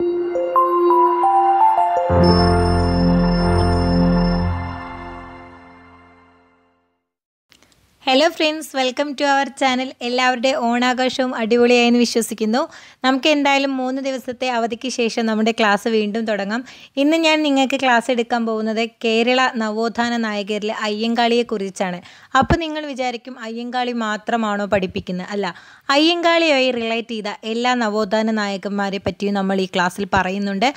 Música hello friends welcome to our channel എല്ലാവരുടെ ഓണാഘോഷവും അടിപൊളിയായെന്ന് വിശ്വസിക്കുന്നു നമുക്ക് എന്തായാലും മൂന്ന് ദിവസത്തെ അവധിക്ക് ശേഷം നമ്മുടെ ക്ലാസ് വീണ്ടും തുടങ്ങാം ഇന്ന് ഞാൻ നിങ്ങൾക്ക് ക്ലാസ് എടുക്കാൻ പോകുന്നത് കേരള നവോത്ഥാന നായകരിലെ അയ്യങ്കാളിയെക്കുറിച്ചാണ് അപ്പോൾ നിങ്ങൾ വിചാരിക്കും അയ്യങ്കാളി മാത്രമാണോ പഠിപ്പിക്കുന്നത് അല്ല അയ്യങ്കാളിയായി റിലേറ്റ് ചെയ്ത എല്ലാ നവോത്ഥാന നായകന്മാരെ പറ്റിയും നമ്മൾ ഈ ക്ലാസ്സിൽ പറയുന്നുണ്ട്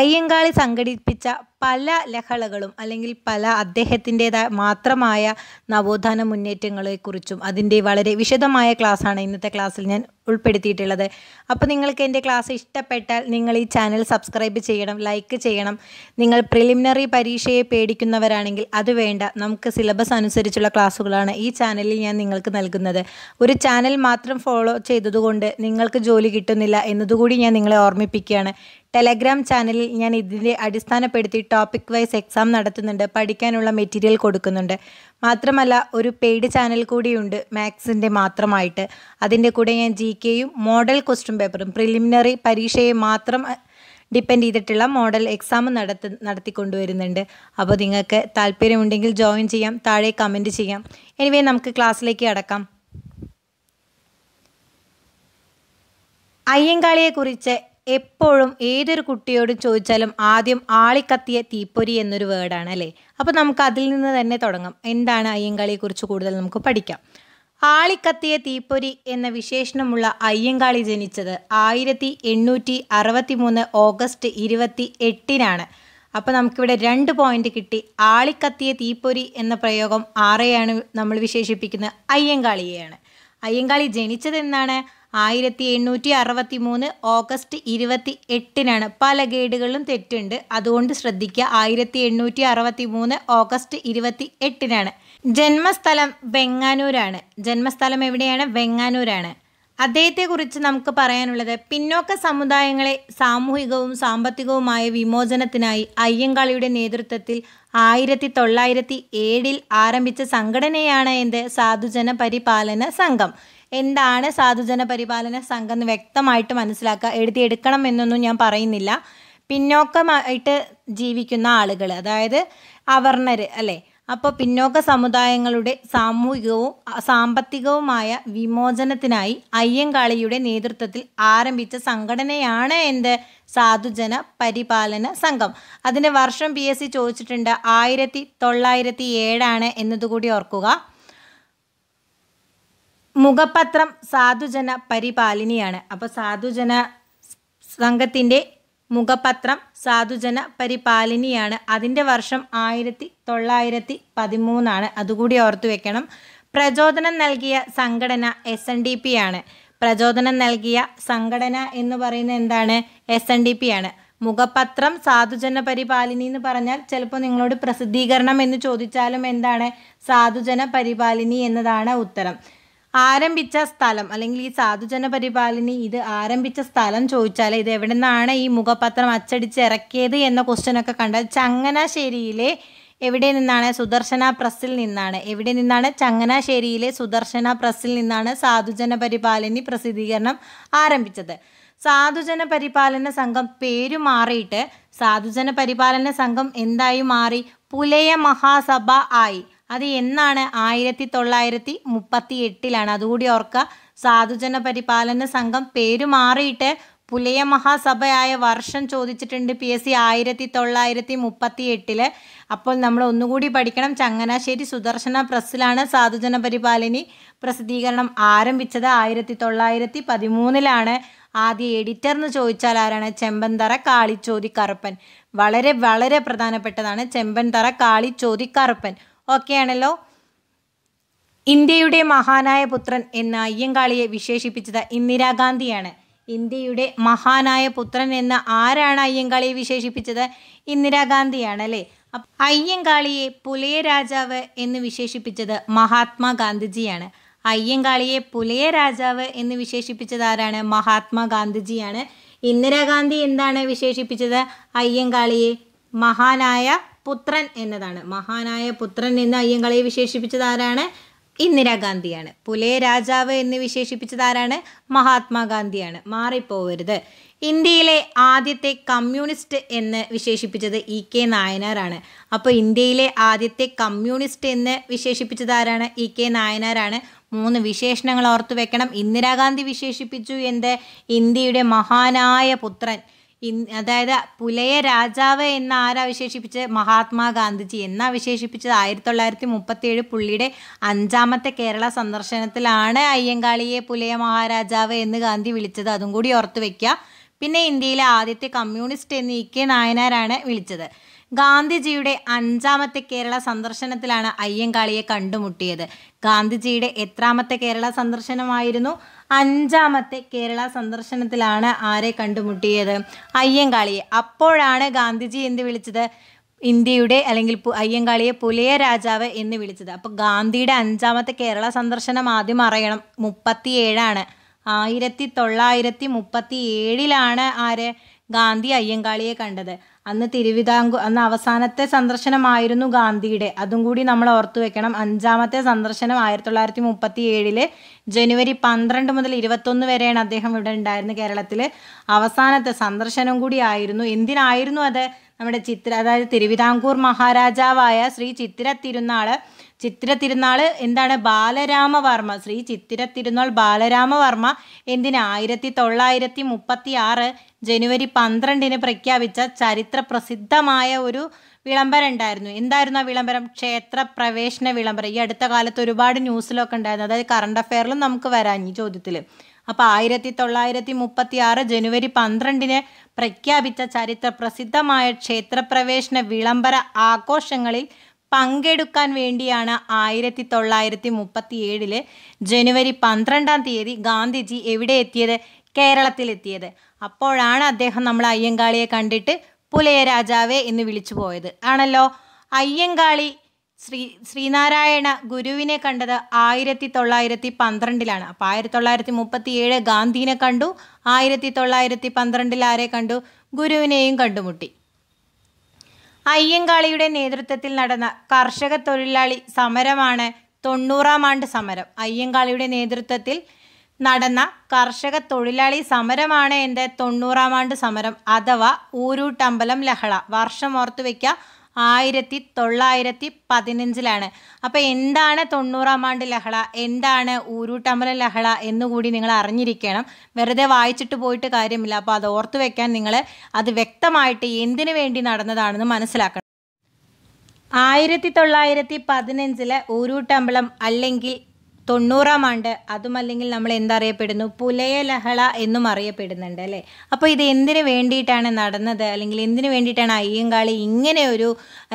അയ്യങ്കാളി സംഘടിപ്പിച്ച പല ലഹളകളും അല്ലെങ്കിൽ പല അദ്ദേഹത്തിൻ്റെതായ മാത്രമായ നവോത്ഥാന മുന്നേറ്റങ്ങളെക്കുറിച്ചും അതിൻ്റെ വളരെ വിശദമായ ക്ലാസ്സാണ് ഇന്നത്തെ ക്ലാസ്സിൽ ഞാൻ ഉൾപ്പെടുത്തിയിട്ടുള്ളത് അപ്പോൾ നിങ്ങൾക്ക് എൻ്റെ ക്ലാസ് ഇഷ്ടപ്പെട്ടാൽ നിങ്ങൾ ഈ ചാനൽ സബ്സ്ക്രൈബ് ചെയ്യണം ലൈക്ക് ചെയ്യണം നിങ്ങൾ പ്രിലിമിനറി പരീക്ഷയെ പേടിക്കുന്നവരാണെങ്കിൽ അത് വേണ്ട നമുക്ക് സിലബസ് അനുസരിച്ചുള്ള ക്ലാസ്സുകളാണ് ഈ ചാനലിൽ ഞാൻ നിങ്ങൾക്ക് നൽകുന്നത് ഒരു ചാനൽ മാത്രം ഫോളോ ചെയ്തതുകൊണ്ട് നിങ്ങൾക്ക് ജോലി കിട്ടുന്നില്ല എന്നതുകൂടി ഞാൻ നിങ്ങളെ ഓർമ്മിപ്പിക്കുകയാണ് ടെലഗ്രാം ചാനലിൽ ഞാൻ ഇതിൻ്റെ അടിസ്ഥാനപ്പെടുത്തി ടോപ്പിക് വൈസ് എക്സാം നടത്തുന്നുണ്ട് പഠിക്കാനുള്ള മെറ്റീരിയൽ കൊടുക്കുന്നുണ്ട് മാത്രമല്ല ഒരു പെയ്ഡ് ചാനൽ കൂടിയുണ്ട് മാത്സിൻ്റെ മാത്രമായിട്ട് അതിൻ്റെ കൂടെ ഞാൻ ജി കെയും മോഡൽ ക്വസ്റ്റ്യൻ പേപ്പറും പ്രിലിമിനറി പരീക്ഷയെ മാത്രം ഡിപ്പെൻഡ് ചെയ്തിട്ടുള്ള മോഡൽ എക്സാം നടത്തി നടത്തിക്കൊണ്ടുവരുന്നുണ്ട് അപ്പോൾ നിങ്ങൾക്ക് താല്പര്യമുണ്ടെങ്കിൽ ജോയിൻ ചെയ്യാം താഴെ കമൻറ്റ് ചെയ്യാം എനിവേ നമുക്ക് ക്ലാസ്സിലേക്ക് അടക്കാം അയ്യങ്കാളിയെക്കുറിച്ച് എപ്പോഴും ഏതൊരു കുട്ടിയോടും ചോദിച്ചാലും ആദ്യം ആളിക്കത്തിയ തീപ്പൊരി എന്നൊരു വേർഡാണ് അല്ലേ അപ്പോൾ നമുക്ക് അതിൽ നിന്ന് തന്നെ തുടങ്ങാം എന്താണ് അയ്യങ്കാളിയെക്കുറിച്ച് കൂടുതൽ നമുക്ക് പഠിക്കാം ആളിക്കത്തിയ തീപ്പൊരി എന്ന വിശേഷണമുള്ള അയ്യങ്കാളി ജനിച്ചത് ആയിരത്തി എണ്ണൂറ്റി അറുപത്തി മൂന്ന് ഓഗസ്റ്റ് ഇരുപത്തി എട്ടിനാണ് അപ്പോൾ നമുക്കിവിടെ രണ്ട് പോയിന്റ് കിട്ടി ആളിക്കത്തിയ തീപ്പൊരി എന്ന പ്രയോഗം ആറെയാണ് നമ്മൾ വിശേഷിപ്പിക്കുന്നത് അയ്യങ്കാളിയെയാണ് അയ്യങ്കാളി ജനിച്ചത് എന്നാണ് ആയിരത്തി എണ്ണൂറ്റി അറുപത്തി മൂന്ന് ഓഗസ്റ്റ് ഇരുപത്തി എട്ടിനാണ് പല ഗൈഡുകളിലും തെറ്റുണ്ട് അതുകൊണ്ട് ശ്രദ്ധിക്കുക ആയിരത്തി എണ്ണൂറ്റി അറുപത്തി മൂന്ന് ഓഗസ്റ്റ് ഇരുപത്തി എട്ടിനാണ് ജന്മസ്ഥലം വെങ്ങാനൂരാണ് ജന്മസ്ഥലം എവിടെയാണ് വെങ്ങാനൂരാണ് അദ്ദേഹത്തെക്കുറിച്ച് നമുക്ക് പറയാനുള്ളത് പിന്നോക്ക സമുദായങ്ങളെ സാമൂഹികവും സാമ്പത്തികവുമായ വിമോചനത്തിനായി അയ്യങ്കാളിയുടെ നേതൃത്വത്തിൽ ആയിരത്തി തൊള്ളായിരത്തി ഏഴിൽ ആരംഭിച്ച സംഘടനയാണ് എന്ത് സാധുജന പരിപാലന സംഘം എന്താണ് സാധുജന പരിപാലന സംഘം എന്ന് വ്യക്തമായിട്ട് മനസ്സിലാക്കുക എടുക്കണം എന്നൊന്നും ഞാൻ പറയുന്നില്ല പിന്നോക്കമായിട്ട് ജീവിക്കുന്ന ആളുകൾ അതായത് അവർണർ അല്ലേ അപ്പോൾ പിന്നോക്ക സമുദായങ്ങളുടെ സാമൂഹികവും സാമ്പത്തികവുമായ വിമോചനത്തിനായി അയ്യങ്കാളിയുടെ നേതൃത്വത്തിൽ ആരംഭിച്ച സംഘടനയാണ് എന്ത് സാധുജന പരിപാലന സംഘം അതിൻ്റെ വർഷം പി എസ് സി ചോദിച്ചിട്ടുണ്ട് ആയിരത്തി തൊള്ളായിരത്തി ഏഴാണ് എന്നതുകൂടി ഓർക്കുക മുഖപത്രം സാധുജന പരിപാലിനിയാണ് അപ്പോൾ സാധുജന സംഘത്തിൻ്റെ മുഖപത്രം സാധുജന പരിപാലിനിയാണ് അതിൻ്റെ വർഷം ആയിരത്തി തൊള്ളായിരത്തി പതിമൂന്നാണ് അതുകൂടി ഓർത്തു വെക്കണം പ്രചോദനം നൽകിയ സംഘടന എസ് എൻ ഡി പി ആണ് പ്രചോദനം നൽകിയ സംഘടന എന്ന് പറയുന്നത് എന്താണ് എസ് എൻ ഡി പി ആണ് മുഖപത്രം സാധുജന പരിപാലിനി എന്ന് പറഞ്ഞാൽ ചിലപ്പോൾ നിങ്ങളോട് പ്രസിദ്ധീകരണം എന്ന് ചോദിച്ചാലും എന്താണ് സാധുജന പരിപാലിനി എന്നതാണ് ഉത്തരം ആരംഭിച്ച സ്ഥലം അല്ലെങ്കിൽ ഈ സാധുജന പരിപാലനി ഇത് ആരംഭിച്ച സ്ഥലം ചോദിച്ചാൽ ഇത് എവിടെ നിന്നാണ് ഈ മുഖപത്രം അച്ചടിച്ച് ഇറക്കിയത് എന്ന ക്വസ്റ്റ്യനൊക്കെ കണ്ടാൽ ചങ്ങനാശ്ശേരിയിലെ എവിടെ നിന്നാണ് സുദർശന പ്രസ്സിൽ നിന്നാണ് എവിടെ നിന്നാണ് ചങ്ങനാശ്ശേരിയിലെ സുദർശന പ്രസ്സിൽ നിന്നാണ് സാധുജന പരിപാലനി പ്രസിദ്ധീകരണം ആരംഭിച്ചത് സാധുജന പരിപാലന സംഘം പേരു മാറിയിട്ട് സാധുജന പരിപാലന സംഘം എന്തായി മാറി പുലയ മഹാസഭ ആയി അത് എന്നാണ് ആയിരത്തി തൊള്ളായിരത്തി മുപ്പത്തി എട്ടിലാണ് അതുകൂടി ഓർക്കുക സാധുജന പരിപാലന സംഘം പേര് മാറിയിട്ട് പുലയ മഹാസഭയായ വർഷം ചോദിച്ചിട്ടുണ്ട് പി എസ് സി ആയിരത്തി തൊള്ളായിരത്തി മുപ്പത്തി എട്ടില് അപ്പോൾ നമ്മൾ ഒന്നുകൂടി പഠിക്കണം ചങ്ങനാശ്ശേരി സുദർശന പ്രസ്സിലാണ് സാധുജന പരിപാലിനി പ്രസിദ്ധീകരണം ആരംഭിച്ചത് ആയിരത്തി തൊള്ളായിരത്തി പതിമൂന്നിലാണ് ആദ്യ എഡിറ്റർ എന്ന് ചോദിച്ചാൽ ആരാണ് ചെമ്പന്തറ കാളിച്ചോതി കറുപ്പൻ വളരെ വളരെ പ്രധാനപ്പെട്ടതാണ് ചെമ്പൻതറ കാളിച്ചോതി കറുപ്പൻ ഒക്കെയാണല്ലോ ഇന്ത്യയുടെ മഹാനായ പുത്രൻ എന്ന അയ്യങ്കാളിയെ വിശേഷിപ്പിച്ചത് ഇന്ദിരാഗാന്ധിയാണ് ഇന്ത്യയുടെ മഹാനായ പുത്രൻ എന്ന ആരാണ് അയ്യങ്കാളിയെ വിശേഷിപ്പിച്ചത് ഇന്ദിരാഗാന്ധിയാണ് അല്ലേ അയ്യങ്കാളിയെ പുലയ രാജാവ് എന്ന് വിശേഷിപ്പിച്ചത് മഹാത്മാഗാന്ധിജിയാണ് അയ്യങ്കാളിയെ പുലയ രാജാവ് എന്ന് വിശേഷിപ്പിച്ചത് ആരാണ് മഹാത്മാഗാന്ധിജിയാണ് ഇന്ദിരാഗാന്ധി എന്താണ് വിശേഷിപ്പിച്ചത് അയ്യങ്കാളിയെ മഹാനായ പുത്രൻ എന്നതാണ് മഹാനായ പുത്രൻ എന്ന് അയ്യങ്കളെ വിശേഷിപ്പിച്ചത് ആരാണ് ഇന്ദിരാഗാന്ധിയാണ് പുലേ രാജാവ് എന്ന് വിശേഷിപ്പിച്ചത് ആരാണ് മഹാത്മാഗാന്ധിയാണ് മാറിപ്പോവരുത് ഇന്ത്യയിലെ ആദ്യത്തെ കമ്മ്യൂണിസ്റ്റ് എന്ന് വിശേഷിപ്പിച്ചത് ഇ കെ നായനാരാണ് അപ്പോൾ ഇന്ത്യയിലെ ആദ്യത്തെ കമ്മ്യൂണിസ്റ്റ് എന്ന് വിശേഷിപ്പിച്ചത് ആരാണ് ഇ കെ നായനാരാണ് മൂന്ന് വിശേഷണങ്ങൾ ഓർത്തു വെക്കണം ഇന്ദിരാഗാന്ധി വിശേഷിപ്പിച്ചു എൻ്റെ ഇന്ത്യയുടെ മഹാനായ പുത്രൻ അതായത് പുലയ രാജാവ് എന്ന ആരാ വിശേഷിപ്പിച്ച് മഹാത്മാഗാന്ധിജി എന്നാ വിശേഷിപ്പിച്ചത് ആയിരത്തി തൊള്ളായിരത്തി മുപ്പത്തി ഏഴ് പുള്ളിയുടെ അഞ്ചാമത്തെ കേരള സന്ദർശനത്തിലാണ് അയ്യങ്കാളിയെ പുലയ മഹാരാജാവ് എന്ന് ഗാന്ധി വിളിച്ചത് അതും കൂടി ഓർത്തു വയ്ക്കുക പിന്നെ ഇന്ത്യയിലെ ആദ്യത്തെ കമ്മ്യൂണിസ്റ്റ് എന്ന് ഇ കെ നായനാരാണ് വിളിച്ചത് ഗാന്ധിജിയുടെ അഞ്ചാമത്തെ കേരള സന്ദർശനത്തിലാണ് അയ്യങ്കാളിയെ കണ്ടുമുട്ടിയത് ഗാന്ധിജിയുടെ എത്രാമത്തെ കേരള സന്ദർശനമായിരുന്നു അഞ്ചാമത്തെ കേരള സന്ദർശനത്തിലാണ് ആരെ കണ്ടുമുട്ടിയത് അയ്യങ്കാളിയെ അപ്പോഴാണ് ഗാന്ധിജി എന്ത് വിളിച്ചത് ഇന്ത്യയുടെ അല്ലെങ്കിൽ അയ്യങ്കാളിയെ പുലയ രാജാവ് എന്ന് വിളിച്ചത് അപ്പോൾ ഗാന്ധിയുടെ അഞ്ചാമത്തെ കേരള സന്ദർശനം ആദ്യം അറിയണം മുപ്പത്തിയേഴാണ് ആയിരത്തി തൊള്ളായിരത്തി മുപ്പത്തി ഏഴിലാണ് ആര് ഗാന്ധി അയ്യങ്കാളിയെ കണ്ടത് അന്ന് തിരുവിതാംകൂ അന്ന് അവസാനത്തെ സന്ദർശനമായിരുന്നു ഗാന്ധിയുടെ അതും കൂടി നമ്മൾ ഓർത്തു വെക്കണം അഞ്ചാമത്തെ സന്ദർശനം ആയിരത്തി തൊള്ളായിരത്തി മുപ്പത്തി ഏഴില് ജനുവരി പന്ത്രണ്ട് മുതൽ ഇരുപത്തൊന്ന് വരെയാണ് അദ്ദേഹം ഇവിടെ ഉണ്ടായിരുന്നത് കേരളത്തിൽ അവസാനത്തെ സന്ദർശനം കൂടി ആയിരുന്നു എന്തിനായിരുന്നു അത് നമ്മുടെ ചിത്ര അതായത് തിരുവിതാംകൂർ മഹാരാജാവായ ശ്രീ ചിത്തിര തിരുനാൾ ചിത്തിര തിരുനാൾ എന്താണ് ബാലരാമവർമ്മ ശ്രീ ചിത്തിര തിരുനാൾ ബാലരാമവർമ്മ എന്തിന് ആയിരത്തി തൊള്ളായിരത്തി മുപ്പത്തി ആറ് ജനുവരി പന്ത്രണ്ടിന് പ്രഖ്യാപിച്ച ചരിത്ര പ്രസിദ്ധമായ ഒരു വിളംബരം ഉണ്ടായിരുന്നു എന്തായിരുന്നു ആ വിളംബരം ക്ഷേത്ര പ്രവേശന വിളംബരം ഈ അടുത്ത കാലത്ത് ഒരുപാട് ന്യൂസിലൊക്കെ ഉണ്ടായിരുന്നു അതായത് കറണ്ട് അഫെയറിലും നമുക്ക് വരാൻ ഈ ചോദ്യത്തിൽ അപ്പോൾ ആയിരത്തി തൊള്ളായിരത്തി മുപ്പത്തി ആറ് ജനുവരി പന്ത്രണ്ടിന് പ്രഖ്യാപിച്ച ചരിത്ര പ്രസിദ്ധമായ ക്ഷേത്രപ്രവേശന വിളംബര ആഘോഷങ്ങളിൽ പങ്കെടുക്കാൻ വേണ്ടിയാണ് ആയിരത്തി തൊള്ളായിരത്തി മുപ്പത്തി ഏഴില് ജനുവരി പന്ത്രണ്ടാം തീയതി ഗാന്ധിജി എവിടെ എത്തിയത് കേരളത്തിലെത്തിയത് അപ്പോഴാണ് അദ്ദേഹം നമ്മൾ അയ്യങ്കാളിയെ കണ്ടിട്ട് പുലയ രാജാവേ എന്ന് വിളിച്ചു പോയത് ആണല്ലോ അയ്യങ്കാളി ശ്രീ ശ്രീനാരായണ ഗുരുവിനെ കണ്ടത് ആയിരത്തി തൊള്ളായിരത്തി പന്ത്രണ്ടിലാണ് അപ്പോൾ ആയിരത്തി തൊള്ളായിരത്തി മുപ്പത്തി ഏഴ് ഗാന്ധിനെ കണ്ടു ആയിരത്തി തൊള്ളായിരത്തി പന്ത്രണ്ടിൽ ആരെ കണ്ടു ഗുരുവിനെയും കണ്ടുമുട്ടി അയ്യങ്കാളിയുടെ നേതൃത്വത്തിൽ നടന്ന കർഷക തൊഴിലാളി സമരമാണ് തൊണ്ണൂറാം ആണ്ട് സമരം അയ്യങ്കാളിയുടെ നേതൃത്വത്തിൽ നടന്ന കർഷക തൊഴിലാളി സമരമാണ് എൻ്റെ തൊണ്ണൂറാം ആണ്ട് സമരം അഥവാ ഊരൂട്ടമ്പലം ലഹള വർഷം ഓർത്തുവെക്കുക ആയിരത്തി തൊള്ളായിരത്തി പതിനഞ്ചിലാണ് അപ്പോൾ എന്താണ് തൊണ്ണൂറാം ആണ്ട് ലഹള എന്താണ് ഊരൂട്ടമ്പലം ലഹള എന്നുകൂടി നിങ്ങൾ അറിഞ്ഞിരിക്കണം വെറുതെ വായിച്ചിട്ട് പോയിട്ട് കാര്യമില്ല അപ്പോൾ അത് ഓർത്തു വെക്കാൻ നിങ്ങൾ അത് വ്യക്തമായിട്ട് എന്തിനു വേണ്ടി നടന്നതാണെന്ന് മനസ്സിലാക്കണം ആയിരത്തി തൊള്ളായിരത്തി പതിനഞ്ചിലെ ഊരൂട്ടമ്പലം അല്ലെങ്കിൽ തൊണ്ണൂറാം ആണ്ട് അതുമല്ലെങ്കിൽ നമ്മൾ എന്തറിയപ്പെടുന്നു പുലയ ലഹള എന്നും അറിയപ്പെടുന്നുണ്ട് അല്ലേ അപ്പോൾ ഇത് എന്തിനു വേണ്ടിയിട്ടാണ് നടന്നത് അല്ലെങ്കിൽ എന്തിനു വേണ്ടിയിട്ടാണ് അയ്യങ്കാളി ഇങ്ങനെ ഒരു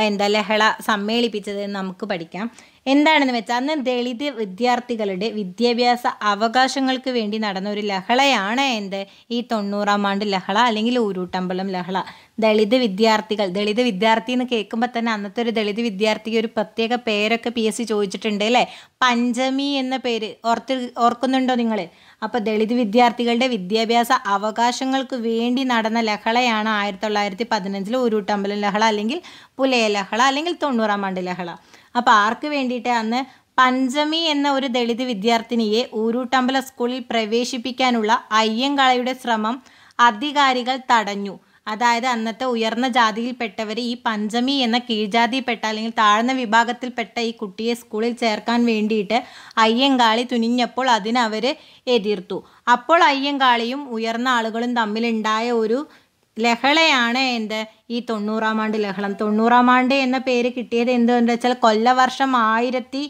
എന്താ ലഹള സമ്മേളിപ്പിച്ചത് നമുക്ക് പഠിക്കാം എന്താണെന്ന് വെച്ചാൽ അന്ന് ദളിത് വിദ്യാർത്ഥികളുടെ വിദ്യാഭ്യാസ അവകാശങ്ങൾക്ക് വേണ്ടി നടന്ന ഒരു ലഹളയാണ് എന്ത് ഈ തൊണ്ണൂറാം ആണ്ട് ലഹള അല്ലെങ്കിൽ ഊരൂട്ടമ്പലം ലഹള ദളിത് വിദ്യാർത്ഥികൾ ദളിത് വിദ്യാർത്ഥി എന്ന് കേൾക്കുമ്പോൾ തന്നെ അന്നത്തെ ഒരു ദളിത് വിദ്യാർത്ഥിക്ക് ഒരു പ്രത്യേക പേരൊക്കെ പി എസ് സി ചോദിച്ചിട്ടുണ്ട് അല്ലേ പഞ്ചമി എന്ന പേര് ഓർത്ത് ഓർക്കുന്നുണ്ടോ നിങ്ങൾ അപ്പോൾ ദളിത് വിദ്യാർത്ഥികളുടെ വിദ്യാഭ്യാസ അവകാശങ്ങൾക്ക് വേണ്ടി നടന്ന ലഹളയാണ് ആയിരത്തി തൊള്ളായിരത്തി പതിനഞ്ചിൽ ഉരുട്ടമ്പലം ലഹള അല്ലെങ്കിൽ പുലയ ലഹള അല്ലെങ്കിൽ തൊണ്ണൂറാം ആണ്ട് ലഹള അപ്പോൾ ആർക്ക് വേണ്ടിയിട്ട് അന്ന് പഞ്ചമി എന്ന ഒരു ദളിത് വിദ്യാർത്ഥിനിയെ ഊരൂട്ടമ്പല സ്കൂളിൽ പ്രവേശിപ്പിക്കാനുള്ള അയ്യങ്കളയുടെ ശ്രമം അധികാരികൾ തടഞ്ഞു അതായത് അന്നത്തെ ഉയർന്ന ജാതിയിൽപ്പെട്ടവർ ഈ പഞ്ചമി എന്ന കീഴ്ജാതിയിൽപ്പെട്ട അല്ലെങ്കിൽ താഴ്ന്ന വിഭാഗത്തിൽപ്പെട്ട ഈ കുട്ടിയെ സ്കൂളിൽ ചേർക്കാൻ വേണ്ടിയിട്ട് അയ്യങ്കാളി തുനിഞ്ഞപ്പോൾ അതിനവർ എതിർത്തു അപ്പോൾ അയ്യങ്കാളിയും ഉയർന്ന ആളുകളും തമ്മിലുണ്ടായ ഒരു ലഹളയാണ് എൻ്റെ ഈ തൊണ്ണൂറാം ആണ്ട് ലഹളം തൊണ്ണൂറാം ആണ്ട് എന്ന പേര് കിട്ടിയത് എന്തെന്ന് വെച്ചാൽ കൊല്ലവർഷം ആയിരത്തി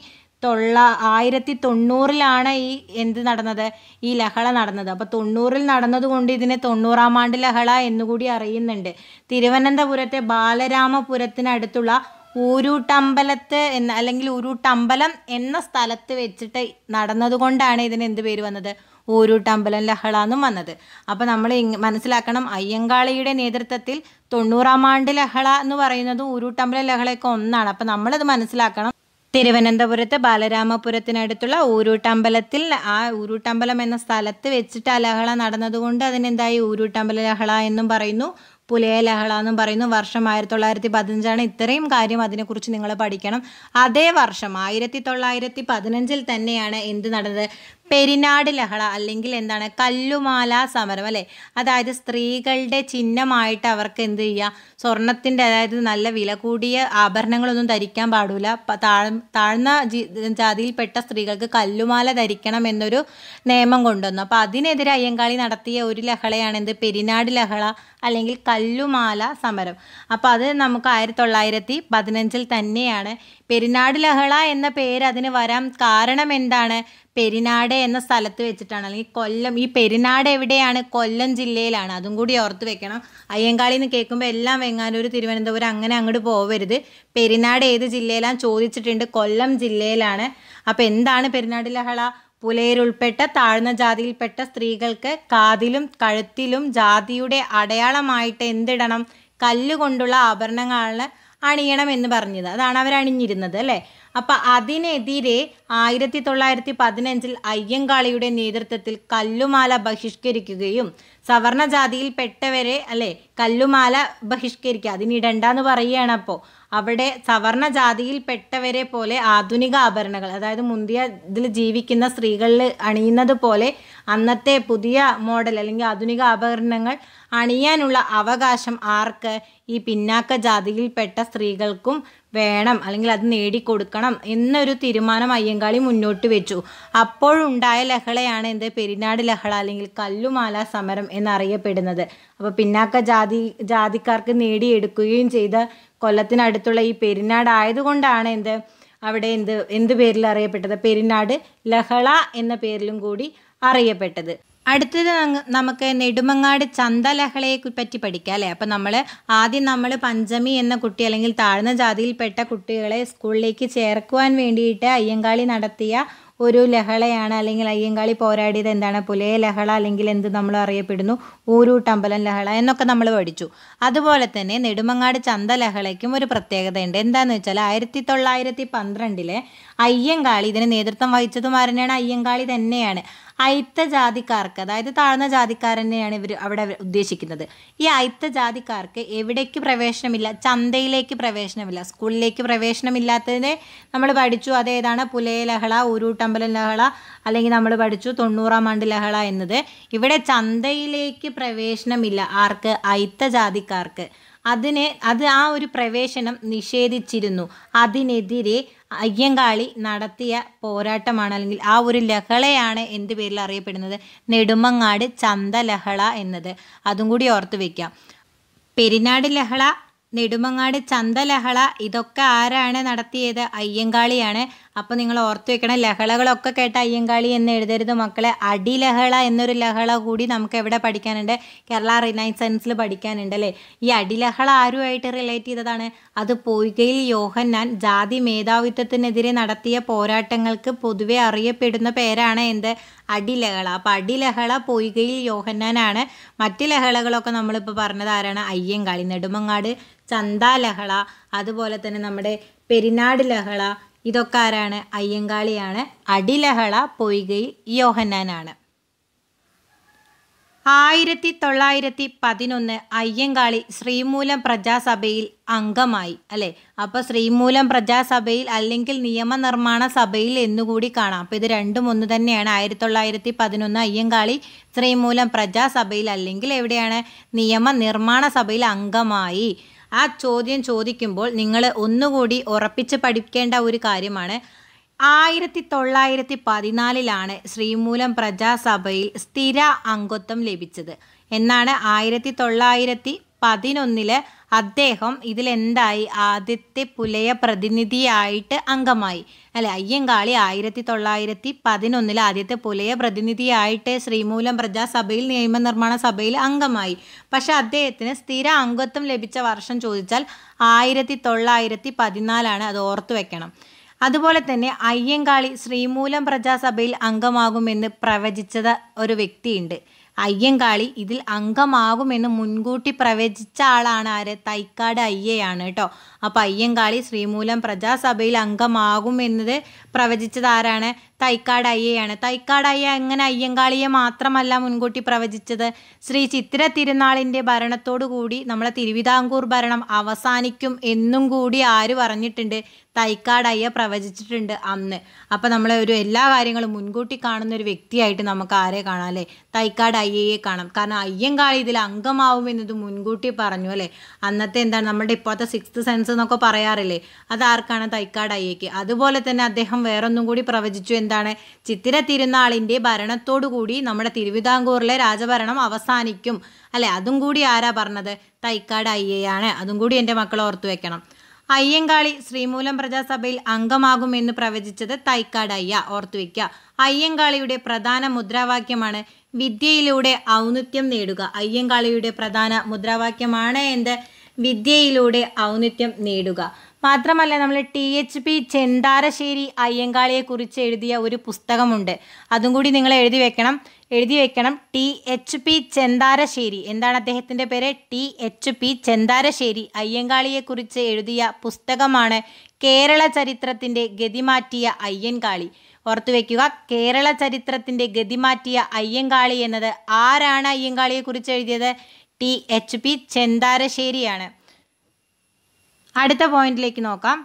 തൊള്ള ആയിരത്തി തൊണ്ണൂറിലാണ് ഈ എന്ത് നടന്നത് ഈ ലഹള നടന്നത് അപ്പോൾ തൊണ്ണൂറിൽ നടന്നതുകൊണ്ട് ഇതിനെ തൊണ്ണൂറാം ആണ്ട് ലഹള എന്നുകൂടി അറിയുന്നുണ്ട് തിരുവനന്തപുരത്തെ ബാലരാമപുരത്തിനടുത്തുള്ള ഊരൂട്ടമ്പലത്ത് എന്ന അല്ലെങ്കിൽ ഊരൂട്ടമ്പലം എന്ന സ്ഥലത്ത് വെച്ചിട്ട് നടന്നതുകൊണ്ടാണ് ഇതിന് എന്ത് പേര് വന്നത് ഊരൂട്ടമ്പലം ലഹള എന്നും വന്നത് അപ്പോൾ നമ്മൾ മനസ്സിലാക്കണം അയ്യങ്കാളിയുടെ നേതൃത്വത്തിൽ തൊണ്ണൂറാം ആണ്ട് ലഹള എന്ന് പറയുന്നത് ഊരൂട്ടമ്പലം ലഹളയൊക്കെ ഒന്നാണ് അപ്പോൾ നമ്മളത് മനസ്സിലാക്കണം തിരുവനന്തപുരത്ത് ബാലരാമപുരത്തിനടുത്തുള്ള ഊരൂട്ടമ്പലത്തിൽ ആ ഊരൂട്ടമ്പലം എന്ന സ്ഥലത്ത് വെച്ചിട്ട് ആ ലഹള നടന്നതുകൊണ്ട് അതിനെന്തായി ഊരൂട്ടമ്പല ലഹള എന്നും പറയുന്നു പുലയ ലഹള എന്നും പറയുന്നു വർഷം ആയിരത്തി തൊള്ളായിരത്തി പതിനഞ്ചാണ് ഇത്രയും കാര്യം അതിനെക്കുറിച്ച് നിങ്ങൾ പഠിക്കണം അതേ വർഷം ആയിരത്തി തൊള്ളായിരത്തി പതിനഞ്ചിൽ തന്നെയാണ് എന്ത് നടന്നത് പെരിനാട് ലഹള അല്ലെങ്കിൽ എന്താണ് കല്ലുമാല സമരം അല്ലേ അതായത് സ്ത്രീകളുടെ ചിഹ്നമായിട്ട് അവർക്ക് എന്ത് ചെയ്യുക സ്വർണത്തിൻ്റെ അതായത് നല്ല വില കൂടിയ ആഭരണങ്ങളൊന്നും ധരിക്കാൻ പാടില്ല താഴ്ന്ന ജാതിയിൽപ്പെട്ട സ്ത്രീകൾക്ക് കല്ലുമാല ധരിക്കണം എന്നൊരു നിയമം കൊണ്ടുവന്നു അപ്പോൾ അതിനെതിരെ അയ്യങ്കാളി നടത്തിയ ഒരു ലഹളയാണ് എന്ത് പെരിനാട് ലഹള അല്ലെങ്കിൽ കല്ലുമാല സമരം അപ്പോൾ അത് നമുക്ക് ആയിരത്തി തൊള്ളായിരത്തി പതിനഞ്ചിൽ തന്നെയാണ് പെരിനാട് ലഹള എന്ന പേര് അതിന് വരാൻ കാരണം എന്താണ് പെരിനാട് എന്ന സ്ഥലത്ത് വെച്ചിട്ടാണ് അല്ലെങ്കിൽ കൊല്ലം ഈ പെരിനാട് എവിടെയാണ് കൊല്ലം ജില്ലയിലാണ് അതും കൂടി ഓർത്ത് വെക്കണം അയ്യങ്കാളി എന്ന് കേൾക്കുമ്പോൾ എല്ലാം വെങ്ങാനൂർ തിരുവനന്തപുരം അങ്ങനെ അങ്ങോട്ട് പോകരുത് പെരിനാട് ഏത് ജില്ലയിലാണ് ചോദിച്ചിട്ടുണ്ട് കൊല്ലം ജില്ലയിലാണ് അപ്പോൾ എന്താണ് പെരിനാട് ലഹള പുലയരുൾപ്പെട്ട താഴ്ന്ന ജാതിയിൽപ്പെട്ട സ്ത്രീകൾക്ക് കാതിലും കഴുത്തിലും ജാതിയുടെ അടയാളമായിട്ട് എന്തിടണം കല്ലുകൊണ്ടുള്ള ആഭരണങ്ങളാണ് അണിയണമെന്ന് പറഞ്ഞത് അതാണ് അവർ അണിഞ്ഞിരുന്നത് അല്ലേ അപ്പം അതിനെതിരെ ആയിരത്തി തൊള്ളായിരത്തി പതിനഞ്ചിൽ അയ്യങ്കാളിയുടെ നേതൃത്വത്തിൽ കല്ലുമാല ബഹിഷ്കരിക്കുകയും സവർണ ജാതിയിൽപ്പെട്ടവരെ അല്ലേ കല്ലുമാല ബഹിഷ്കരിക്കുക അതിനിടണ്ടെന്ന് പറയുകയാണ് അപ്പോൾ അവിടെ സവർണ ജാതിയിൽപ്പെട്ടവരെ പോലെ ആധുനിക ആഭരണങ്ങൾ അതായത് മുന്തിയ ഇതിൽ ജീവിക്കുന്ന സ്ത്രീകളിൽ അണിയുന്നത് പോലെ അന്നത്തെ പുതിയ മോഡൽ അല്ലെങ്കിൽ ആധുനിക ആഭരണങ്ങൾ അണിയാനുള്ള അവകാശം ആർക്ക് ഈ പിന്നാക്ക ജാതിയിൽപ്പെട്ട സ്ത്രീകൾക്കും വേണം അല്ലെങ്കിൽ അത് നേടിക്കൊടുക്കണം എന്നൊരു തീരുമാനം അയ്യങ്കാളി മുന്നോട്ട് വെച്ചു അപ്പോഴുണ്ടായ ലഹളയാണ് എന്ത് പെരിനാട് ലഹള അല്ലെങ്കിൽ കല്ലുമാല സമരം എന്നറിയപ്പെടുന്നത് അപ്പോൾ പിന്നാക്ക ജാതി ജാതിക്കാർക്ക് നേടിയെടുക്കുകയും ചെയ്ത കൊല്ലത്തിനടുത്തുള്ള ഈ പെരിനാട് ആയതുകൊണ്ടാണ് എന്ത് അവിടെ എന്ത് എന്ത് പേരിൽ അറിയപ്പെട്ടത് പെരിനാട് ലഹള എന്ന പേരിലും കൂടി അറിയപ്പെട്ടത് അടുത്തത് നമുക്ക് നെടുമങ്ങാട് ചന്ത ലഹളയെ പറ്റി പഠിക്കാം അല്ലേ അപ്പം നമ്മൾ ആദ്യം നമ്മൾ പഞ്ചമി എന്ന കുട്ടി അല്ലെങ്കിൽ താഴ്ന്ന ജാതിയിൽപ്പെട്ട കുട്ടികളെ സ്കൂളിലേക്ക് ചേർക്കുവാൻ വേണ്ടിയിട്ട് അയ്യങ്കാളി നടത്തിയ ഒരു ലഹളയാണ് അല്ലെങ്കിൽ അയ്യങ്കാളി പോരാടിയത് എന്താണ് പുലയ ലഹള അല്ലെങ്കിൽ എന്ത് നമ്മൾ അറിയപ്പെടുന്നു ഊരൂട്ടമ്പലം ലഹള എന്നൊക്കെ നമ്മൾ പഠിച്ചു അതുപോലെ തന്നെ നെടുമങ്ങാട് ചന്ത ലഹളയ്ക്കും ഒരു പ്രത്യേകതയുണ്ട് എന്താന്ന് വെച്ചാൽ ആയിരത്തി തൊള്ളായിരത്തി പന്ത്രണ്ടിലെ അയ്യങ്കാളി ഇതിന് നേതൃത്വം വഹിച്ചതും ആരനാണ് അയ്യങ്കാളി തന്നെയാണ് അയിത്ത ജാതിക്കാർക്ക് അതായത് താഴ്ന്ന ജാതിക്കാർ തന്നെയാണ് ഇവർ അവിടെ ഉദ്ദേശിക്കുന്നത് ഈ അയിത്ത ജാതിക്കാർക്ക് എവിടേക്ക് പ്രവേശനമില്ല ചന്തയിലേക്ക് പ്രവേശനമില്ല സ്കൂളിലേക്ക് പ്രവേശനമില്ലാത്തതിനെ നമ്മൾ പഠിച്ചു അതേതാണ് പുലയ ലഹള ഊരൂട്ടമ്പലം ലഹള അല്ലെങ്കിൽ നമ്മൾ പഠിച്ചു തൊണ്ണൂറാം ആണ്ട് ലഹള എന്നത് ഇവിടെ ചന്തയിലേക്ക് പ്രവേശനമില്ല ആർക്ക് അയിത്ത ജാതിക്കാർക്ക് അതിനെ അത് ആ ഒരു പ്രവേശനം നിഷേധിച്ചിരുന്നു അതിനെതിരെ അയ്യങ്കാളി നടത്തിയ പോരാട്ടമാണ് അല്ലെങ്കിൽ ആ ഒരു ലഹളയാണ് എന്ത് പേരിൽ അറിയപ്പെടുന്നത് നെടുമങ്ങാട് ചന്ത ലഹള എന്നത് അതും കൂടി ഓർത്ത് വെക്കാം പെരിനാട് ലഹള നെടുമങ്ങാട് ചന്ത ലഹള ഇതൊക്കെ ആരാണ് നടത്തിയത് അയ്യങ്കാളിയാണ് അപ്പോൾ നിങ്ങൾ ഓർത്ത് വെക്കണം ലഹളകളൊക്കെ കേട്ട അയ്യങ്കാളി എന്ന് എഴുതരുത് മക്കളെ അടിലഹള എന്നൊരു ലഹള കൂടി നമുക്ക് എവിടെ പഠിക്കാനുണ്ട് കേരള റിനൈസൻസിൽ പഠിക്കാനുണ്ട് അല്ലേ ഈ അടിലഹള ആരുമായിട്ട് റിലേറ്റ് ചെയ്തതാണ് അത് പോയികയിൽ യോഹന്നാൻ ജാതി മേധാവിത്വത്തിനെതിരെ നടത്തിയ പോരാട്ടങ്ങൾക്ക് പൊതുവെ അറിയപ്പെടുന്ന പേരാണ് എന്ത് അടിലഹള അപ്പം അടിലഹള പൊയ്കയിൽ യോഹന്നാനാണ് മറ്റ് ലഹളകളൊക്കെ നമ്മളിപ്പോൾ പറഞ്ഞത് ആരാണ് അയ്യങ്കാളി നെടുമങ്ങാട് ലഹള അതുപോലെ തന്നെ നമ്മുടെ പെരിനാട് ലഹള ഇതൊക്കെ ആരാണ് അയ്യങ്കാളിയാണ് അടിലഹള പൊയ്കയിൽ യോഹന്നാനാണ് ആയിരത്തി തൊള്ളായിരത്തി പതിനൊന്ന് അയ്യങ്കാളി ശ്രീമൂലം പ്രജാസഭയിൽ അംഗമായി അല്ലേ അപ്പോൾ ശ്രീമൂലം പ്രജാസഭയിൽ അല്ലെങ്കിൽ നിയമനിർമ്മാണ സഭയിൽ എന്നുകൂടി കാണാം അപ്പോൾ ഇത് രണ്ടും ഒന്ന് തന്നെയാണ് ആയിരത്തി തൊള്ളായിരത്തി പതിനൊന്ന് അയ്യങ്കാളി ശ്രീമൂലം പ്രജാസഭയിൽ അല്ലെങ്കിൽ എവിടെയാണ് നിയമനിർമ്മാണ സഭയിൽ അംഗമായി ആ ചോദ്യം ചോദിക്കുമ്പോൾ നിങ്ങൾ ഒന്നുകൂടി ഉറപ്പിച്ച് പഠിക്കേണ്ട ഒരു കാര്യമാണ് ആയിരത്തി തൊള്ളായിരത്തി പതിനാലിലാണ് ശ്രീമൂലം പ്രജാസഭയിൽ സ്ഥിര അംഗത്വം ലഭിച്ചത് എന്നാണ് ആയിരത്തി തൊള്ളായിരത്തി പതിനൊന്നിലെ അദ്ദേഹം ഇതിലെന്തായി ആദ്യത്തെ പുലയ പ്രതിനിധിയായിട്ട് അംഗമായി അല്ലെ അയ്യങ്കാളി ആയിരത്തി തൊള്ളായിരത്തി പതിനൊന്നിൽ ആദ്യത്തെ പുലയ പ്രതിനിധിയായിട്ട് ശ്രീമൂലം പ്രജാസഭയിൽ നിയമനിർമ്മാണ സഭയിൽ അംഗമായി പക്ഷെ അദ്ദേഹത്തിന് സ്ഥിര അംഗത്വം ലഭിച്ച വർഷം ചോദിച്ചാൽ ആയിരത്തി തൊള്ളായിരത്തി പതിനാലാണ് അത് ഓർത്തു വെക്കണം അതുപോലെ തന്നെ അയ്യങ്കാളി ശ്രീമൂലം പ്രജാസഭയിൽ അംഗമാകുമെന്ന് പ്രവചിച്ചത് ഒരു വ്യക്തിയുണ്ട് അയ്യങ്കാളി ഇതിൽ അംഗമാകുമെന്ന് മുൻകൂട്ടി പ്രവചിച്ച ആളാണ് ആര് തൈക്കാട് അയ്യയാണ് കേട്ടോ അപ്പം അയ്യങ്കാളി ശ്രീമൂലം പ്രജാസഭയിൽ അംഗമാകുമെന്നത് പ്രവചിച്ചത് ആരാണ് തൈക്കാട് അയ്യയാണ് തൈക്കാട് അയ്യ എങ്ങനെ അയ്യങ്കാളിയെ മാത്രമല്ല മുൻകൂട്ടി പ്രവചിച്ചത് ശ്രീ ചിത്ര തിരുനാളിൻ്റെ ഭരണത്തോടുകൂടി നമ്മളെ തിരുവിതാംകൂർ ഭരണം അവസാനിക്കും എന്നും കൂടി ആര് പറഞ്ഞിട്ടുണ്ട് തൈക്കാട് അയ്യ പ്രവചിച്ചിട്ടുണ്ട് അന്ന് അപ്പോൾ നമ്മളെ ഒരു എല്ലാ കാര്യങ്ങളും മുൻകൂട്ടി കാണുന്ന ഒരു വ്യക്തിയായിട്ട് നമുക്ക് ആരെ കാണാം അല്ലേ തൈക്കാട് അയ്യയെ കാണാം കാരണം അയ്യങ്കാളി ഇതിൽ അംഗമാവും എന്നത് മുൻകൂട്ടി പറഞ്ഞു അല്ലേ അന്നത്തെ എന്താണ് നമ്മുടെ ഇപ്പോഴത്തെ സിക്സ്ത് സെൻസ് എന്നൊക്കെ പറയാറില്ലേ അതാർക്കാണ് തൈക്കാട് അയ്യയ്ക്ക് അതുപോലെ തന്നെ അദ്ദേഹം വേറൊന്നും കൂടി പ്രവചിച്ചു എന്താണ് ചിത്തിര തിരുനാളിൻ്റെ ഭരണത്തോടുകൂടി നമ്മുടെ തിരുവിതാംകൂറിലെ രാജഭരണം അവസാനിക്കും അല്ലെ അതും കൂടി ആരാ പറഞ്ഞത് തൈക്കാട് അയ്യയാണ് അതും കൂടി എൻ്റെ മക്കൾ ഓർത്തു വെക്കണം അയ്യങ്കാളി ശ്രീമൂലം പ്രജാസഭയിൽ അംഗമാകുമെന്ന് പ്രവചിച്ചത് തൈക്കാട് അയ്യ ഓർത്തു വയ്ക്കുക അയ്യങ്കാളിയുടെ പ്രധാന മുദ്രാവാക്യമാണ് വിദ്യയിലൂടെ ഔന്നിത്യം നേടുക അയ്യങ്കാളിയുടെ പ്രധാന മുദ്രാവാക്യമാണ് എന്ത് വിദ്യയിലൂടെ ഔന്നിത്യം നേടുക മാത്രമല്ല നമ്മൾ ടി എച്ച് പി ചെണ്ടാരശ്ശേരി അയ്യങ്കാളിയെക്കുറിച്ച് എഴുതിയ ഒരു പുസ്തകമുണ്ട് അതും കൂടി നിങ്ങൾ എഴുതി വെക്കണം എഴുതി വെക്കണം ടി എച്ച് പി ചെന്താരശ്ശേരി എന്താണ് അദ്ദേഹത്തിൻ്റെ പേര് ടി എച്ച് പി ചെന്താരശ്ശേരി അയ്യങ്കാളിയെക്കുറിച്ച് എഴുതിയ പുസ്തകമാണ് കേരള ചരിത്രത്തിൻ്റെ ഗതിമാറ്റിയ അയ്യങ്കാളി ഓർത്തു വയ്ക്കുക കേരള ചരിത്രത്തിൻ്റെ ഗതിമാറ്റിയ അയ്യങ്കാളി എന്നത് ആരാണ് അയ്യങ്കാളിയെക്കുറിച്ച് എഴുതിയത് ടി എച്ച് പി ചെന്താരശ്ശേരിയാണ് അടുത്ത പോയിന്റിലേക്ക് നോക്കാം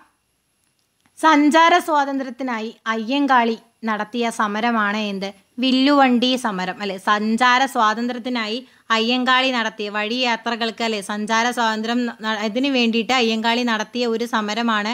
സഞ്ചാര സ്വാതന്ത്ര്യത്തിനായി അയ്യങ്കാളി നടത്തിയ സമരമാണ് എന്ത് വില്ലുവണ്ടി സമരം അല്ലെ സഞ്ചാര സ്വാതന്ത്ര്യത്തിനായി അയ്യങ്കാളി നടത്തിയ വഴി യാത്രകൾക്ക് അല്ലെ സഞ്ചാര സ്വാതന്ത്ര്യം അതിനു വേണ്ടിയിട്ട് അയ്യങ്കാളി നടത്തിയ ഒരു സമരമാണ്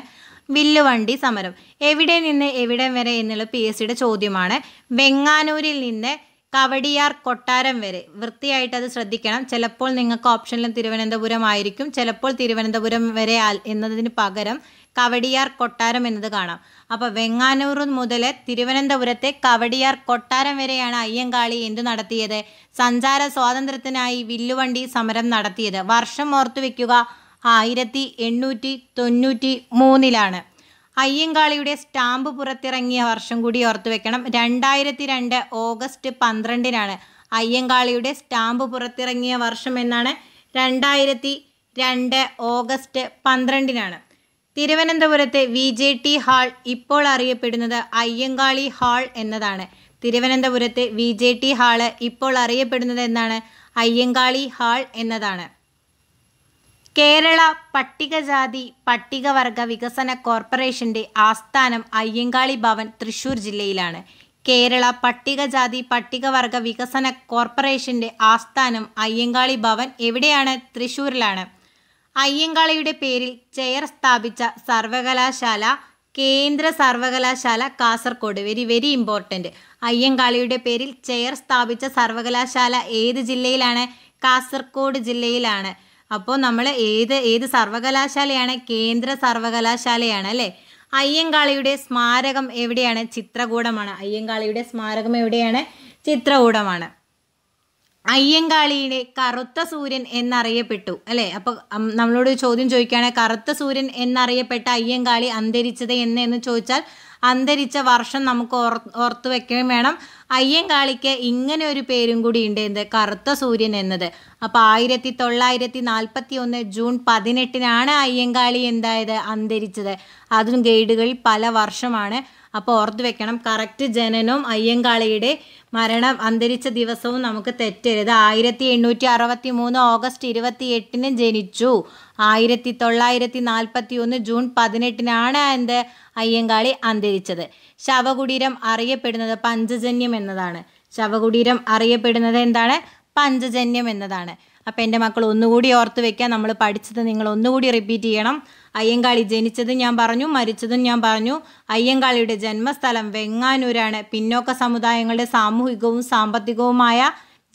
വില്ലുവണ്ടി സമരം എവിടെ നിന്ന് എവിടെ വരെ എന്നുള്ള പി എസ് സിയുടെ ചോദ്യമാണ് വെങ്ങാനൂരിൽ നിന്ന് കവടിയാർ കൊട്ടാരം വരെ വൃത്തിയായിട്ട് അത് ശ്രദ്ധിക്കണം ചിലപ്പോൾ നിങ്ങൾക്ക് ഓപ്ഷനിലും തിരുവനന്തപുരം ആയിരിക്കും ചിലപ്പോൾ തിരുവനന്തപുരം വരെ എന്നതിന് പകരം കവടിയാർ കൊട്ടാരം എന്നത് കാണാം അപ്പോൾ വെങ്ങാനൂർ മുതൽ തിരുവനന്തപുരത്തെ കവടിയാർ കൊട്ടാരം വരെയാണ് അയ്യങ്കാളി എന്തു നടത്തിയത് സഞ്ചാര സ്വാതന്ത്ര്യത്തിനായി വില്ലുവണ്ടി സമരം നടത്തിയത് വർഷം ഓർത്തു വയ്ക്കുക ആയിരത്തി എണ്ണൂറ്റി തൊണ്ണൂറ്റി മൂന്നിലാണ് അയ്യങ്കാളിയുടെ സ്റ്റാമ്പ് പുറത്തിറങ്ങിയ വർഷം കൂടി ഓർത്തു വെക്കണം രണ്ടായിരത്തി രണ്ട് ഓഗസ്റ്റ് പന്ത്രണ്ടിനാണ് അയ്യങ്കാളിയുടെ സ്റ്റാമ്പ് പുറത്തിറങ്ങിയ വർഷം എന്നാണ് രണ്ടായിരത്തി രണ്ട് ഓഗസ്റ്റ് പന്ത്രണ്ടിനാണ് തിരുവനന്തപുരത്തെ വി ജെ ടി ഹാൾ ഇപ്പോൾ അറിയപ്പെടുന്നത് അയ്യങ്കാളി ഹാൾ എന്നതാണ് തിരുവനന്തപുരത്തെ വി ജെ ടി ഹാള് ഇപ്പോൾ അറിയപ്പെടുന്നത് എന്നാണ് അയ്യങ്കാളി ഹാൾ എന്നതാണ് കേരള പട്ടികജാതി പട്ടികവർഗ വികസന കോർപ്പറേഷന്റെ ആസ്ഥാനം അയ്യങ്കാളി ഭവൻ തൃശൂർ ജില്ലയിലാണ് കേരള പട്ടികജാതി പട്ടികവർഗ വികസന കോർപ്പറേഷന്റെ ആസ്ഥാനം അയ്യങ്കാളി ഭവൻ എവിടെയാണ് തൃശൂരിലാണ് അയ്യങ്കാളിയുടെ പേരിൽ ചെയർ സ്ഥാപിച്ച സർവകലാശാല കേന്ദ്ര സർവകലാശാല കാസർഗോഡ് വെരി വെരി ഇമ്പോർട്ടൻ്റ് അയ്യങ്കാളിയുടെ പേരിൽ ചെയർ സ്ഥാപിച്ച സർവകലാശാല ഏത് ജില്ലയിലാണ് കാസർഗോഡ് ജില്ലയിലാണ് അപ്പോൾ നമ്മൾ ഏത് ഏത് സർവകലാശാലയാണ് കേന്ദ്ര സർവകലാശാലയാണ് അല്ലേ അയ്യങ്കാളിയുടെ സ്മാരകം എവിടെയാണ് ചിത്രകൂടമാണ് അയ്യങ്കാളിയുടെ സ്മാരകം എവിടെയാണ് ചിത്രകൂടമാണ് അയ്യങ്കാളിയുടെ കറുത്ത സൂര്യൻ എന്നറിയപ്പെട്ടു അല്ലേ അപ്പോൾ നമ്മളോട് ചോദ്യം ചോദിക്കുകയാണെങ്കിൽ കറുത്ത സൂര്യൻ എന്നറിയപ്പെട്ട അയ്യങ്കാളി അന്തരിച്ചത് എന്ന് എന്ന് ചോദിച്ചാൽ അന്തരിച്ച വർഷം നമുക്ക് ഓർ ഓർത്തു വെക്കുകയും വേണം അയ്യങ്കാളിക്ക് ഇങ്ങനെ ഒരു പേരും കൂടി ഉണ്ട് എന്ത് കറുത്ത സൂര്യൻ എന്നത് അപ്പോൾ ആയിരത്തി തൊള്ളായിരത്തി നാൽപ്പത്തി ഒന്ന് ജൂൺ പതിനെട്ടിനാണ് അയ്യങ്കാളി എന്തായത് അന്തരിച്ചത് അതും ഗൈഡുകളിൽ പല വർഷമാണ് അപ്പോൾ ഓർത്ത് വെക്കണം കറക്റ്റ് ജനനവും അയ്യങ്കാളിയുടെ മരണം അന്തരിച്ച ദിവസവും നമുക്ക് തെറ്റരുത് ആയിരത്തി എണ്ണൂറ്റി അറുപത്തി മൂന്ന് ഓഗസ്റ്റ് ഇരുപത്തി എട്ടിന് ജനിച്ചു ആയിരത്തി തൊള്ളായിരത്തി നാൽപ്പത്തി ഒന്ന് ജൂൺ പതിനെട്ടിനാണ് എന്ത് അയ്യങ്കാളി അന്തരിച്ചത് ശവകുടീരം അറിയപ്പെടുന്നത് പഞ്ചജന്യം എന്നതാണ് ശവകുടീരം അറിയപ്പെടുന്നത് എന്താണ് പഞ്ചജന്യം എന്നതാണ് അപ്പോൾ എൻ്റെ മക്കൾ ഒന്നുകൂടി ഓർത്ത് വെക്കുക നമ്മൾ പഠിച്ചത് നിങ്ങൾ ഒന്നുകൂടി റിപ്പീറ്റ് ചെയ്യണം അയ്യങ്കാളി ജനിച്ചത് ഞാൻ പറഞ്ഞു മരിച്ചതും ഞാൻ പറഞ്ഞു അയ്യങ്കാളിയുടെ ജന്മസ്ഥലം വെങ്ങാനൂരാണ് പിന്നോക്ക സമുദായങ്ങളുടെ സാമൂഹികവും സാമ്പത്തികവുമായ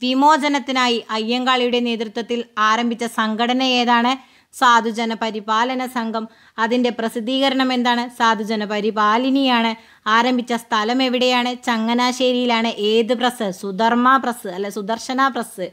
വിമോചനത്തിനായി അയ്യങ്കാളിയുടെ നേതൃത്വത്തിൽ ആരംഭിച്ച സംഘടന ഏതാണ് സാധുജന പരിപാലന സംഘം അതിൻ്റെ പ്രസിദ്ധീകരണം എന്താണ് സാധുജന പരിപാലിനിയാണ് ആരംഭിച്ച സ്ഥലം എവിടെയാണ് ചങ്ങനാശ്ശേരിയിലാണ് ഏത് പ്രസ് സുധർമ്മ പ്രസ് അല്ല സുദർശന പ്രസ്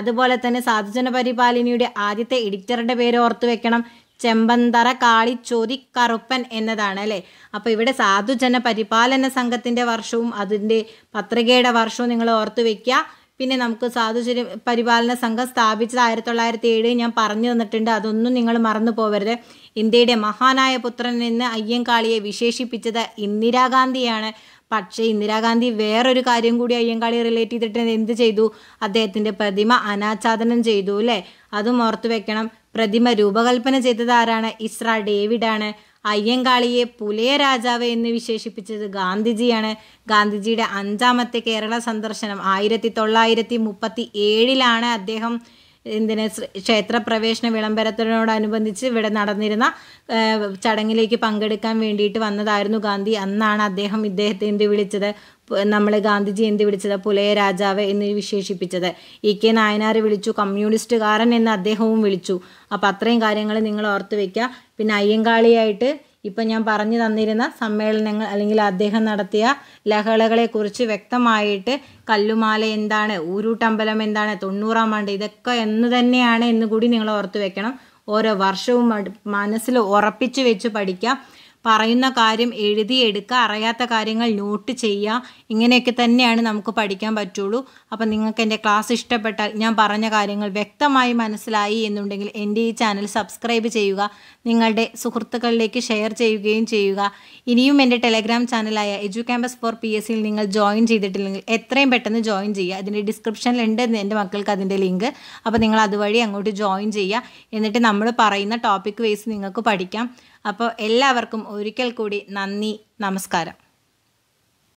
അതുപോലെ തന്നെ സാധുജന പരിപാലിനിയുടെ ആദ്യത്തെ എഡിറ്ററുടെ പേര് ഓർത്തു വെക്കണം ചെമ്പന്തറ കാളിച്ചോതി കറുപ്പൻ എന്നതാണ് അല്ലേ അപ്പോൾ ഇവിടെ സാധുജന പരിപാലന സംഘത്തിൻ്റെ വർഷവും അതിൻ്റെ പത്രികയുടെ വർഷവും നിങ്ങൾ ഓർത്തു വയ്ക്കുക പിന്നെ നമുക്ക് സാധുജന പരിപാലന സംഘം സ്ഥാപിച്ചത് ആയിരത്തി തൊള്ളായിരത്തി ഏഴ് ഞാൻ പറഞ്ഞു തന്നിട്ടുണ്ട് അതൊന്നും നിങ്ങൾ മറന്നു പോകരുത് ഇന്ത്യയുടെ മഹാനായ പുത്രൻ എന്ന് അയ്യങ്കാളിയെ വിശേഷിപ്പിച്ചത് ഇന്ദിരാഗാന്ധിയാണ് പക്ഷേ ഇന്ദിരാഗാന്ധി വേറൊരു കാര്യം കൂടി അയ്യങ്കാളി റിലേറ്റ് ചെയ്തിട്ട് എന്ത് ചെയ്തു അദ്ദേഹത്തിൻ്റെ പ്രതിമ അനാച്ഛാദനം ചെയ്തു അല്ലേ അതും ഓർത്തു വെക്കണം പ്രതിമ രൂപകൽപ്പന ചെയ്തത് ആരാണ് ഇസ്ര ഡേവിഡാണ് അയ്യങ്കാളിയെ പുലയ രാജാവ് എന്ന് വിശേഷിപ്പിച്ചത് ഗാന്ധിജിയാണ് ഗാന്ധിജിയുടെ അഞ്ചാമത്തെ കേരള സന്ദർശനം ആയിരത്തി തൊള്ളായിരത്തി മുപ്പത്തി ഏഴിലാണ് അദ്ദേഹം എന്തിനെ ക്ഷേത്രപ്രവേശന വിളംബരത്തിനോടനുബന്ധിച്ച് ഇവിടെ നടന്നിരുന്ന ചടങ്ങിലേക്ക് പങ്കെടുക്കാൻ വേണ്ടിയിട്ട് വന്നതായിരുന്നു ഗാന്ധി അന്നാണ് അദ്ദേഹം ഇദ്ദേഹത്തെ എന്ത് വിളിച്ചത് നമ്മളെ ഗാന്ധിജി എന്ത് വിളിച്ചത് പുലയ രാജാവ് എന്ന് വിശേഷിപ്പിച്ചത് ഇ കെ നായനാർ വിളിച്ചു കമ്മ്യൂണിസ്റ്റുകാരൻ എന്ന് അദ്ദേഹവും വിളിച്ചു അപ്പോൾ അത്രയും കാര്യങ്ങൾ നിങ്ങൾ ഓർത്ത് വയ്ക്കുക പിന്നെ അയ്യങ്കാളിയായിട്ട് ഇപ്പം ഞാൻ പറഞ്ഞു തന്നിരുന്ന സമ്മേളനങ്ങൾ അല്ലെങ്കിൽ അദ്ദേഹം നടത്തിയ ലഹളകളെക്കുറിച്ച് വ്യക്തമായിട്ട് കല്ലുമാല എന്താണ് ഊരൂട്ടമ്പലം എന്താണ് തൊണ്ണൂറാം ആണ്ട് ഇതൊക്കെ എന്ന് തന്നെയാണ് എന്ന് കൂടി നിങ്ങൾ ഓർത്ത് വെക്കണം ഓരോ വർഷവും മനസ്സിൽ ഉറപ്പിച്ച് വെച്ച് പഠിക്കാം പറയുന്ന കാര്യം എഴുതിയെടുക്കുക അറിയാത്ത കാര്യങ്ങൾ നോട്ട് ചെയ്യുക ഇങ്ങനെയൊക്കെ തന്നെയാണ് നമുക്ക് പഠിക്കാൻ പറ്റുള്ളൂ അപ്പം നിങ്ങൾക്ക് എൻ്റെ ക്ലാസ് ഇഷ്ടപ്പെട്ടാൽ ഞാൻ പറഞ്ഞ കാര്യങ്ങൾ വ്യക്തമായി മനസ്സിലായി എന്നുണ്ടെങ്കിൽ എൻ്റെ ഈ ചാനൽ സബ്സ്ക്രൈബ് ചെയ്യുക നിങ്ങളുടെ സുഹൃത്തുക്കളിലേക്ക് ഷെയർ ചെയ്യുകയും ചെയ്യുക ഇനിയും എൻ്റെ ടെലഗ്രാം ചാനലായ edu campus for P S സിയിൽ നിങ്ങൾ ജോയിൻ ചെയ്തിട്ടില്ലെങ്കിൽ എത്രയും പെട്ടെന്ന് ജോയിൻ ചെയ്യുക അതിൻ്റെ ഡിസ്ക്രിപ്ഷനിലുണ്ട് എൻ്റെ മക്കൾക്ക് അതിൻ്റെ ലിങ്ക് അപ്പോൾ നിങ്ങൾ അതുവഴി അങ്ങോട്ട് ജോയിൻ ചെയ്യുക എന്നിട്ട് നമ്മൾ പറയുന്ന ടോപ്പിക് വേസ് നിങ്ങൾക്ക് പഠിക്കാം അപ്പോൾ എല്ലാവർക്കും ഒരിക്കൽ കൂടി നന്ദി നമസ്കാരം